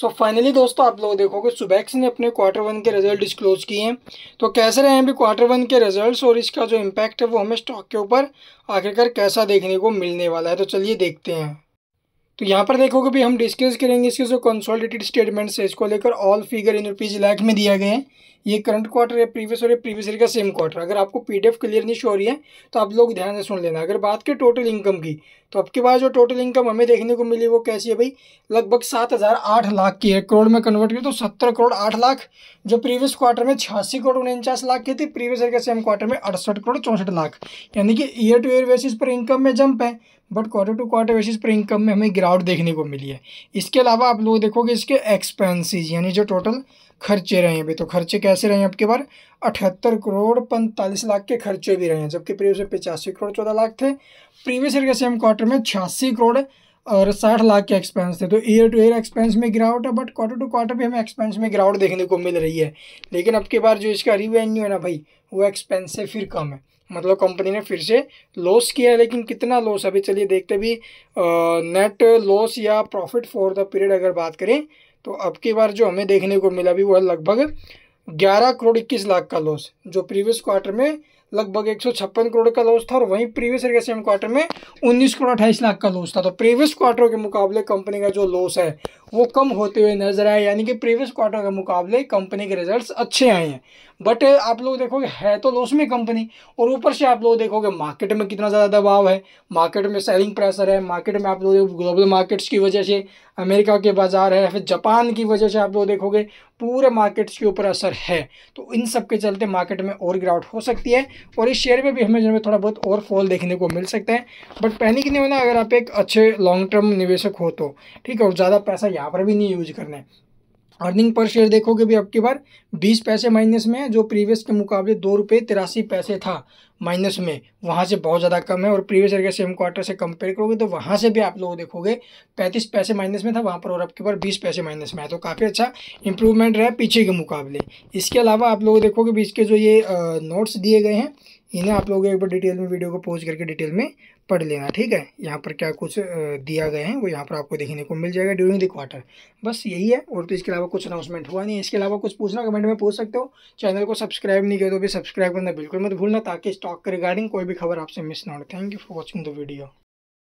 सो so finally दोस्तों आप लोग देखोगे सुबैक्स ने अपने क्वार्टर वन के रिजल्ट डिस्क्लोज किए हैं तो कैसे रहे हैं अभी क्वार्टर वन के रिजल्ट्स और इसका जो इम्पैक्ट है वो हमें स्टॉक के ऊपर आखिरकार कैसा देखने को मिलने वाला है तो चलिए देखते हैं तो यहाँ पर देखोगे भी हम डिस्कस करेंगे इसके जो कंसोलिडेटेड स्टेटमेंट्स है इसको लेकर all figure in rupees lakh में दिया गया है ये करंट क्वार्टर है प्रीवियस और ये प्रीवियस ईयर का सेम क्वार्टर अगर आपको पीडीएफ क्लियर नहीं शो हो रही है तो आप लोग ध्यान से सुन लेना अगर बात करें टोटल इनकम की तो आपके पास जो टोटल इनकम हमें देखने को मिली वो कैसी है भाई लगभग सात हज़ार आठ लाख की है करोड़ में कन्वर्ट की तो सत्तर करोड़ आठ लाख जो प्रीवियस क्वार्टर में छियासी करोड़ उनचास लाख की थी प्रीवियस ईयर के सेम क्वार्टर में अड़सठ करोड़ चौंसठ लाख यानी कि ईयर टू ईयर बेसिस पर इनकम में जंप है but quarter to quarter basis पर इनकम में हमें गिरावट देखने को मिली है इसके अलावा आप लोग देखोगे इसके एक्सपेंसिस यानी जो टोटल खर्चे रहे हैं भी तो खर्चे कैसे रहे हैं आपके बार अठहत्तर करोड़ पैंतालीस लाख के खर्चे भी रहे हैं जबकि प्रीवियस ईयर पचासी करोड़ चौदह लाख थे प्रीवियस ईयर के सेम क्वार्टर में छियासी करोड़ और साठ लाख के एक्सपेंस थे तो ईयर टू ईयर एक्सपेंस में गिरावट है बट क्वार्टर टू क्वार्टर भी हमें एक्सपेंस में गिरावट देखने को मिल रही है लेकिन अब के बार जो इसका रिवेन्यू है ना भाई वो एक्सपेंस से फिर कम है मतलब कंपनी ने फिर से लॉस किया है लेकिन कितना लॉस अभी चलिए देखते भी नेट लॉस या प्रॉफिट फॉर द पीरियड अगर बात करें तो अब की बार जो हमें देखने को मिला भी वो है लगभग ग्यारह करोड़ इक्कीस लाख का लॉस जो प्रीवियस क्वार्टर में लगभग एक करोड़ का लॉस था और वहीं प्रीवियस ईयर के सेम क्वार्टर में उन्नीस करोड़ अट्ठाईस लाख का लॉस था तो प्रीवियस क्वार्टर के मुकाबले कंपनी का जो लॉस है वो कम होते हुए नजर आए यानी कि प्रीवियस क्वार्टर के मुकाबले कंपनी के रिजल्ट्स अच्छे आए हैं बट आप लोग देखोगे है तो लॉस में कंपनी और ऊपर से आप लोग देखोगे मार्केट में कितना ज़्यादा दबाव है मार्केट में सेलिंग प्रेशर है मार्केट में आप लोग ग्लोबल मार्केट्स की वजह से अमेरिका के बाज़ार है फिर जापान की वजह से आप लोग देखोगे पूरे मार्केट्स के ऊपर असर है तो इन सब के चलते मार्केट में और गिरावट हो सकती है और इस शेयर में भी हमें जो है थोड़ा बहुत और फॉल देखने को मिल सकता है बट पैनिक नहीं होना अगर आप एक अच्छे लॉन्ग टर्म निवेशक हो तो ठीक है और ज़्यादा पैसा यहाँ पर भी नहीं यूज करना है अर्निंग पर शेयर देखोगे भी अब की बार बीस पैसे माइनस में है जो प्रीवियस के मुकाबले दो रुपये तिरासी पैसे था माइनस में वहाँ से बहुत ज़्यादा कम है और प्रीवियस ईयर के सेम क्वार्टर से कंपेयर करोगे तो वहाँ से भी आप लोग देखोगे पैंतीस पैसे माइनस में था वहाँ पर और अब की बार बीस पैसे माइनस में है तो काफ़ी अच्छा इंप्रूवमेंट रहा पीछे के मुकाबले इसके अलावा आप लोग देखोगे भी इसके जो ये नोट्स दिए गए हैं इन्हें आप लोग एक बार डिटेल में वीडियो को पोज करके डिटेल में पढ़ लेना ठीक है यहाँ पर क्या कुछ दिया गया है वो यहाँ पर आपको देखने को मिल जाएगा ड्यूरिंग द क्वार्टर बस यही है और तो इसके अलावा कुछ अनाउंसमेंट हुआ नहीं इसके अलावा कुछ पूछना कमेंट में पूछ सकते हो चैनल को सब्सक्राइब नहीं किया तो भी सब्सक्राइब करना बिल्कुल मत भूलना ताकि स्टॉक के रिगार्डिंग कोई भी खबर आपसे मिस ना हो thank you for watching the video